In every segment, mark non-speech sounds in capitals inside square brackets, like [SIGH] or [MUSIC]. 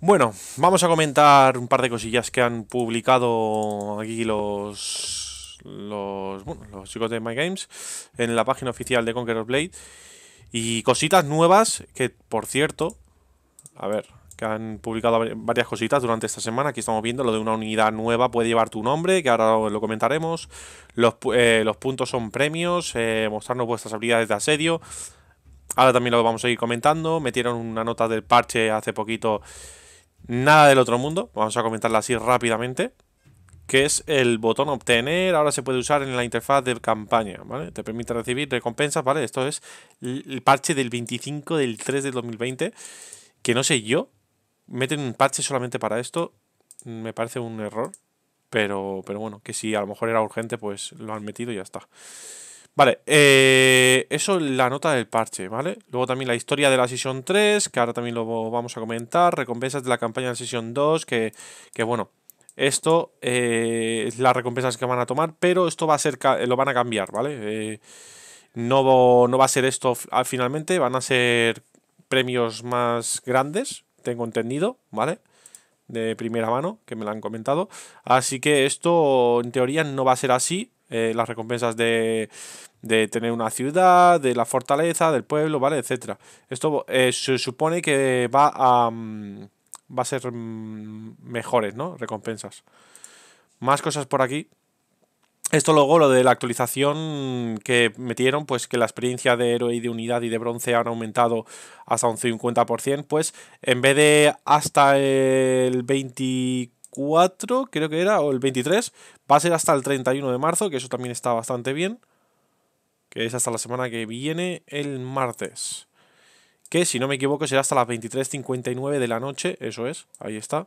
Bueno, vamos a comentar un par de cosillas que han publicado aquí los los, bueno, los chicos de My Games en la página oficial de Conqueror Blade y cositas nuevas que, por cierto, a ver, que han publicado varias cositas durante esta semana. Aquí estamos viendo lo de una unidad nueva, puede llevar tu nombre, que ahora lo comentaremos. Eh, los, puntos son premios, eh, mostrarnos vuestras habilidades de asedio. Ahora también lo vamos a ir comentando. Metieron una nota del parche hace poquito Nada del otro mundo, vamos a comentarla así rápidamente. Que es el botón obtener, ahora se puede usar en la interfaz de campaña, ¿vale? Te permite recibir recompensas, ¿vale? Esto es el parche del 25 del 3 del 2020, que no sé yo, meten un parche solamente para esto, me parece un error, pero, pero bueno, que si a lo mejor era urgente, pues lo han metido y ya está. Vale, eh, eso es la nota del parche, ¿vale? Luego también la historia de la sesión 3, que ahora también lo vamos a comentar. Recompensas de la campaña de sesión 2, que, que bueno, esto eh, es las recompensas que van a tomar, pero esto va a ser, lo van a cambiar, ¿vale? Eh, no, no va a ser esto ah, finalmente, van a ser premios más grandes, tengo entendido, ¿vale? De primera mano, que me lo han comentado. Así que esto, en teoría, no va a ser así, eh, las recompensas de, tener una ciudad, de la fortaleza, del pueblo, ¿vale? Etcétera. Esto eh, se supone que va a, mm, va a ser mm, mejores, ¿no? Recompensas. Más cosas por aquí. Esto luego, lo de la actualización que metieron, pues que la experiencia de héroe y de unidad y de bronce han aumentado hasta un 50%, pues en vez de hasta el 24 creo que era, o el 23, va a ser hasta el 31 de marzo, que eso también está bastante bien, que es hasta la semana que viene, el martes, que si no me equivoco será hasta las 23.59 de la noche, eso es, ahí está,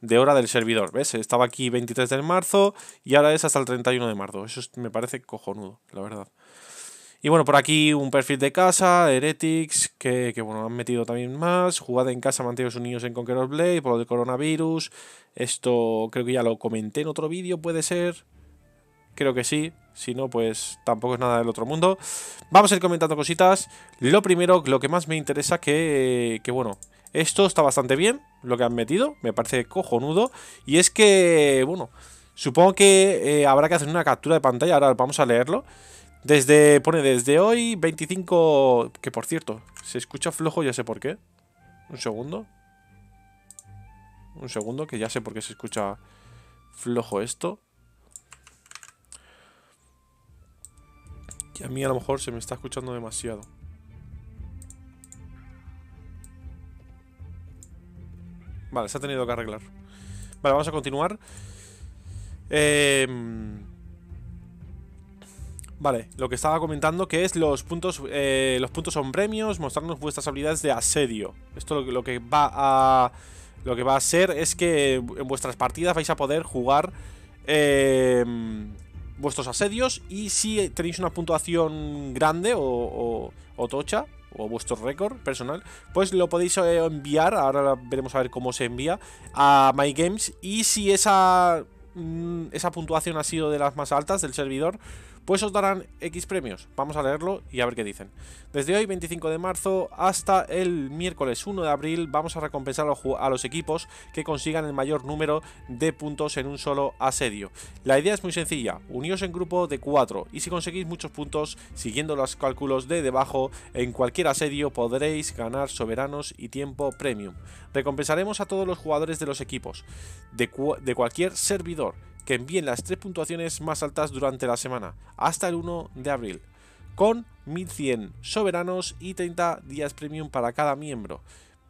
de hora del servidor, ¿ves? Estaba aquí 23 de marzo y ahora es hasta el 31 de marzo, eso me parece cojonudo, la verdad. Y bueno, por aquí un perfil de casa, Heretics, que, bueno, han metido también más. Jugada en casa, mantiene a sus niños en Conqueror Blade, por lo del coronavirus. Esto creo que ya lo comenté en otro vídeo, puede ser. Creo que sí. Si no, pues tampoco es nada del otro mundo. Vamos a ir comentando cositas. Lo primero, lo que más me interesa, que, que bueno, esto está bastante bien, lo que han metido, me parece cojonudo. Y es que, bueno, supongo que eh, habrá que hacer una captura de pantalla, ahora vamos a leerlo. Desde, pone desde hoy 25... Que por cierto, se escucha flojo, ya sé por qué. Un segundo. Un segundo, que ya sé por qué se escucha flojo esto. Y a mí a lo mejor se me está escuchando demasiado. Vale, se ha tenido que arreglar. Vale, vamos a continuar. Eh... Vale, lo que estaba comentando que es los puntos, eh, los puntos son premios, mostrarnos vuestras habilidades de asedio. Esto lo, que va a lo que va a ser es que en vuestras partidas vais a poder jugar em, vuestros asedios y si tenéis una puntuación grande o, tocha o vuestro récord personal, pues lo podéis eh, enviar, ahora veremos a ver cómo se envía, a MyGames y si esa, mm, esa puntuación ha sido de las más altas del servidor, pues os darán X premios. Vamos a leerlo y a ver qué dicen. Desde hoy, 25 de marzo, hasta el miércoles 1 de abril, vamos a recompensar a los equipos que consigan el mayor número de puntos en un solo asedio. La idea es muy sencilla, uníos en grupo de 4 y si conseguís muchos puntos, siguiendo los cálculos de debajo, en cualquier asedio podréis ganar soberanos y tiempo premium. Recompensaremos a todos los jugadores de los equipos, de, de cualquier servidor, que envíen las tres puntuaciones más altas durante la semana, hasta el 1 de abril, con 1100 soberanos y 30 días premium para cada miembro,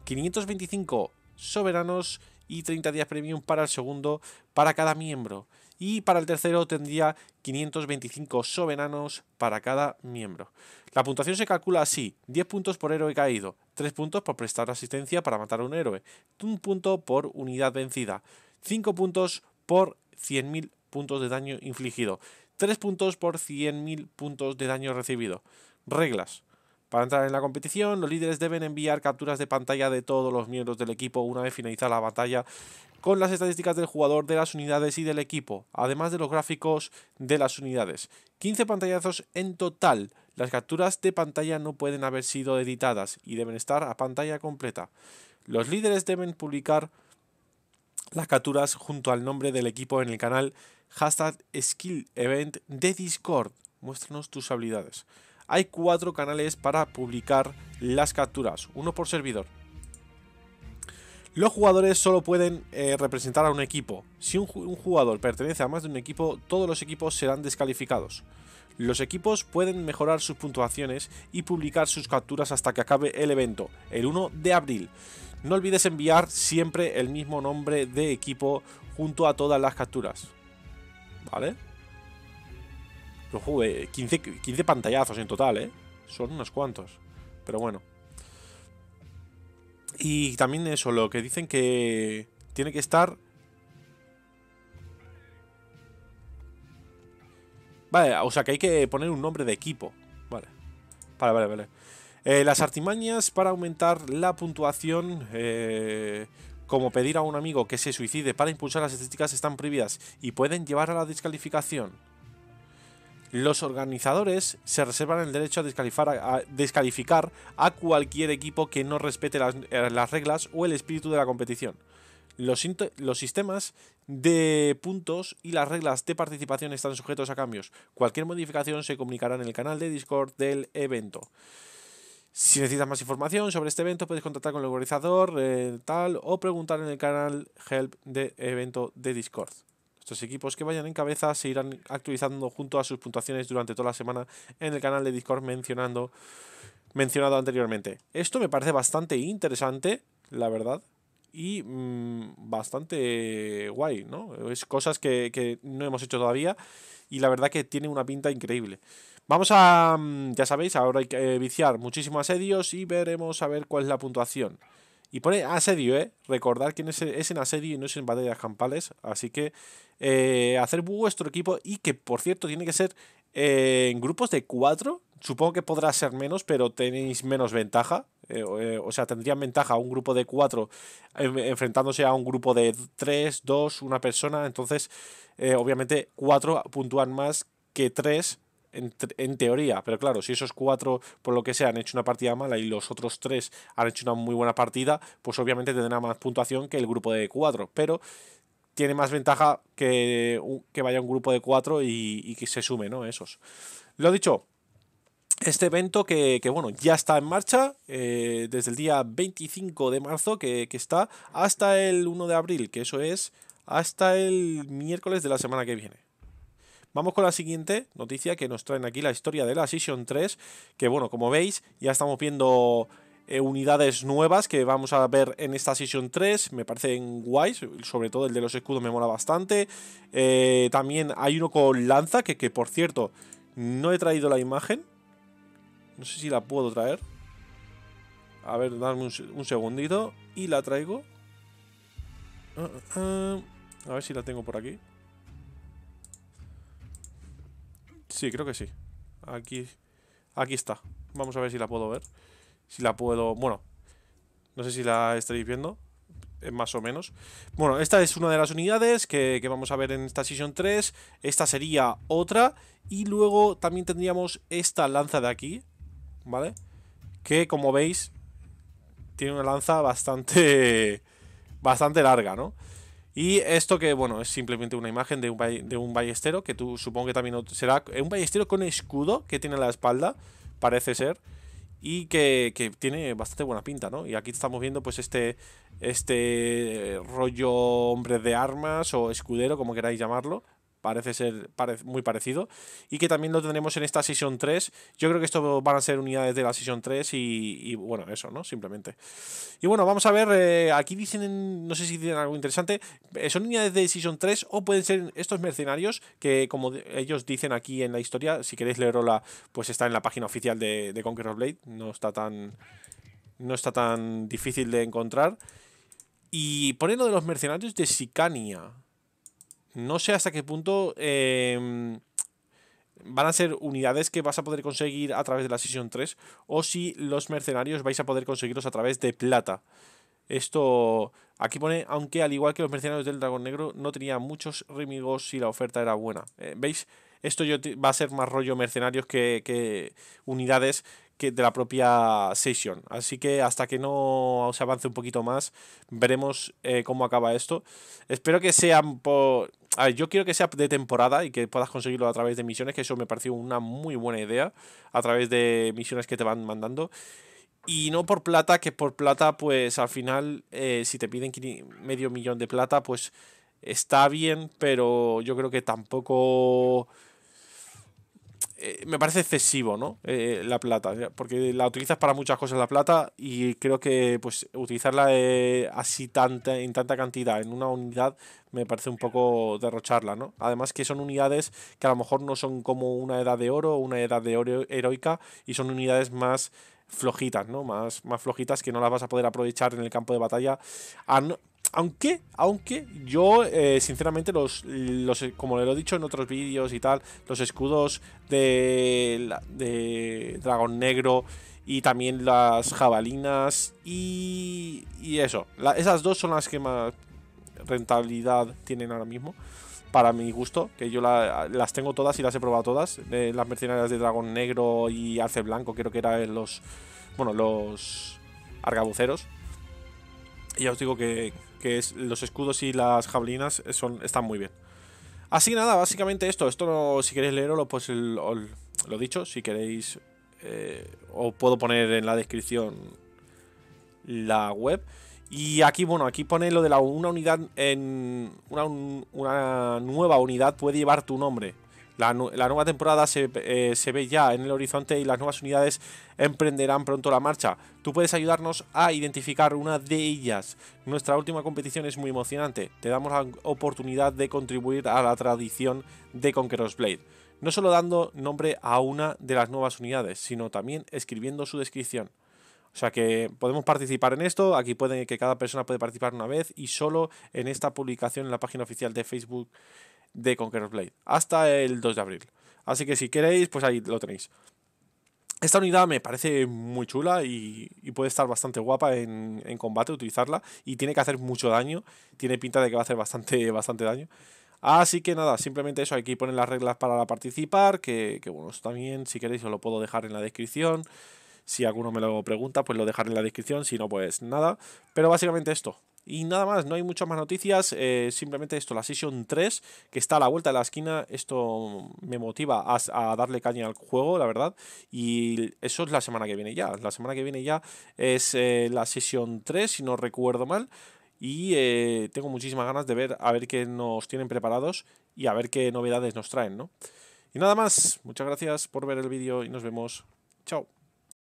525 soberanos y 30 días premium para el segundo para cada miembro. Y para el tercero tendría 525 soberanos para cada miembro. La puntuación se calcula así: 10 puntos por héroe caído, 3 puntos por prestar asistencia para matar a un héroe, 1 punto por unidad vencida, 5 puntos por 100.000 puntos de daño infligido. 3 puntos por 100.000 puntos de daño recibido. Reglas. Para entrar en la competición, los líderes deben enviar capturas de pantalla de todos los miembros del equipo una vez finalizada la batalla con las estadísticas del jugador, de las unidades y del equipo, además de los gráficos de las unidades. 15 pantallazos en total. Las capturas de pantalla no pueden haber sido editadas y deben estar a pantalla completa. Los líderes deben publicar las capturas junto al nombre del equipo en el canal hashtag Skill Event de Discord. Muéstranos tus habilidades. Hay cuatro canales para publicar las capturas, uno por servidor. Los jugadores solo pueden eh, representar a un equipo. Si un jugador pertenece a más de un equipo, todos los equipos serán descalificados. Los equipos pueden mejorar sus puntuaciones y publicar sus capturas hasta que acabe el evento, el 1 de abril. No olvides enviar siempre el mismo nombre de equipo junto a todas las capturas. ¿Vale? Lo jugué, 15, 15 pantallazos en total, ¿eh? Son unos cuantos. Pero bueno. Y también eso, lo que dicen que tiene que estar... Vale, o sea que hay que poner un nombre de equipo. Vale. Vale, vale, vale. Eh, las artimañas para aumentar la puntuación, eh, como pedir a un amigo que se suicide para impulsar las estadísticas, están prohibidas y pueden llevar a la descalificación. Los organizadores se reservan el derecho a descalificar a, cualquier equipo que no respete las, eh, reglas o el espíritu de la competición. los, sistemas de puntos y las reglas de participación están sujetos a cambios. Cualquier modificación se comunicará en el canal de Discord del evento. Si necesitas más información sobre este evento, puedes contactar con el organizador, eh, tal, o preguntar en el canal Help de evento de Discord. Estos equipos que vayan en cabeza se irán actualizando junto a sus puntuaciones durante toda la semana en el canal de Discord mencionando, mencionado anteriormente. Esto me parece bastante interesante, la verdad y mm, bastante guay, ¿no? Es cosas que, no hemos hecho todavía y la verdad que tiene una pinta increíble. Vamos a, mm, ya sabéis, ahora hay que eh, viciar muchísimo asedios y veremos a ver cuál es la puntuación. Y pone asedio, ¿eh? Recordar que es, en asedio y no es en batallas campales. Así que eh, hacer vuestro equipo y que, por cierto, tiene que ser eh, en grupos de cuatro. Supongo que podrá ser menos, pero tenéis menos ventaja eh, eh, o sea, tendrían ventaja un grupo de cuatro enfrentándose a un grupo de tres, dos, una persona. Entonces, eh, obviamente, cuatro puntúan más que tres en, teoría. Pero claro, si esos cuatro, por lo que sea, han hecho una partida mala y los otros tres han hecho una muy buena partida, pues obviamente tendrá más puntuación que el grupo de cuatro. Pero tiene más ventaja que, vaya un grupo de cuatro y, y que se sume, ¿no? Esos. Lo dicho, este evento que, bueno, ya está en marcha eh, desde el día 25 de marzo que, está hasta el 1 de abril, que eso es hasta el miércoles de la semana que viene. Vamos con la siguiente noticia que nos traen aquí la historia de la Season 3, que bueno, como veis ya estamos viendo eh, unidades nuevas que vamos a ver en esta Season 3, me parecen guays, sobre todo el de los escudos me mola bastante. Eh, también hay uno con lanza, que, que por cierto no he traído la imagen, no sé si la puedo traer. A ver, dame un, segundito. Y la traigo. Ah, ah, ah. a ver si la tengo por aquí. Sí, creo que sí. Aquí, aquí está. Vamos a ver si la puedo ver. Si la puedo... Bueno, no sé si la estaréis viendo. Eh, más o menos. Bueno, esta es una de las unidades que, que vamos a ver en esta Season 3. Esta sería otra. Y luego también tendríamos esta lanza de aquí. ¿vale? Que como veis, tiene una lanza bastante, [LAUGHS] bastante larga, ¿no? Y esto que, bueno, es simplemente una imagen de un, de ballestero, que tú supongo que también será un ballestero con escudo que tiene en la espalda, parece ser, y que, que, tiene bastante buena pinta, ¿no? Y aquí estamos viendo pues este, este rollo hombre de armas o escudero, como queráis llamarlo, parece ser muy parecido. Y que también lo tendremos en esta Season 3. Yo creo que esto van a ser unidades de la Season 3 y, bueno, eso, ¿no? Simplemente. Y bueno, vamos a ver, eh, aquí dicen, no sé si dicen algo interesante, eh, son unidades de Season 3 o pueden ser estos mercenarios que como ellos dicen aquí en la historia, si queréis leerla, pues está en la página oficial de, de Conqueror Blade, no está tan... No está tan difícil de encontrar. Y pone lo de los mercenarios de Sicania no sé hasta qué punto em, van a ser unidades que vas a poder conseguir a través de la sesión 3 o si los mercenarios vais a poder conseguirlos a través de plata. Esto aquí pone, aunque al igual que los mercenarios del dragón negro, no tenía muchos remigos si la oferta era buena. Eh, ¿Veis? Esto yo va a ser más rollo mercenarios que, que unidades que de la propia sesión. Así que hasta que no se avance un poquito más, veremos eh, cómo acaba esto. Espero que sean por... yo quiero que sea de temporada y que puedas conseguirlo a través de misiones, que eso me pareció una muy buena idea, a través de misiones que te van mandando. Y no por plata, que por plata, pues al final, eh, si te piden medio millón de plata, pues está bien, pero yo creo que tampoco eh, me parece excesivo, ¿no? Eh, eh, la plata, porque la utilizas para muchas cosas la plata y creo que pues utilizarla así tanta, en tanta cantidad, en una unidad, me parece un poco derrocharla, ¿no? Además que son unidades que a lo mejor no son como una edad de oro o una edad de oro heroica y son unidades más flojitas, ¿no? Más, más flojitas que no las vas a poder aprovechar en el campo de batalla. Aunque, aunque yo, eh, sinceramente, los, los, como lo he dicho en otros vídeos y tal, los escudos de, de Dragón Negro y también las jabalinas y, y eso, esas dos son las que más rentabilidad tienen ahora mismo para mi gusto, que yo las tengo todas y las he probado todas. las mercenarias de dragón negro y arce blanco, creo que eran los. Bueno, los argabuceros. Y ya os digo que, los escudos y las jablinas eh, son, están muy bien. Así que nada, básicamente esto. Esto si queréis leerlo, pues lo dicho, si queréis, eh, os puedo poner en la descripción la web. Y aquí, bueno, aquí pone lo de la una unidad en. Una, una nueva unidad puede llevar tu nombre. La, nueva temporada eh, se, ve ya en el horizonte y las nuevas unidades emprenderán pronto la marcha. Tú puedes ayudarnos a identificar una de ellas. Nuestra última competición es muy emocionante. Te damos la oportunidad de contribuir a la tradición de Conqueror's Blade no solo dando nombre a una de las nuevas unidades, sino también escribiendo su descripción. O sea que podemos participar en esto, aquí puede que cada persona puede participar una vez y solo en esta publicación en la página oficial de Facebook de Conqueror Blade hasta el 2 de abril. Así que si queréis, pues ahí lo tenéis. Esta unidad me parece muy chula y, puede estar bastante guapa en, combate, utilizarla. Y tiene que hacer mucho daño. Tiene pinta de que va a hacer bastante, [LAUGHS] bastante daño. Así que nada, simplemente eso, aquí ponen las reglas para participar, que, que bueno, eso también, si queréis, os lo puedo dejar en la descripción. Si alguno me lo pregunta, pues lo dejaré en la descripción, si no, pues nada. Pero básicamente esto, y nada más, no hay muchas más noticias, eh, simplemente esto, la Session 3, que está a la vuelta de la esquina, esto me motiva a, darle caña al juego, la verdad, y eso es la semana que viene ya, la semana que viene ya es eh, la Session 3, si no recuerdo mal, y eh, tengo muchísimas ganas de ver a ver qué nos tienen preparados y a ver qué novedades nos traen, ¿no? Y nada más, muchas gracias por ver el vídeo y nos vemos, chao.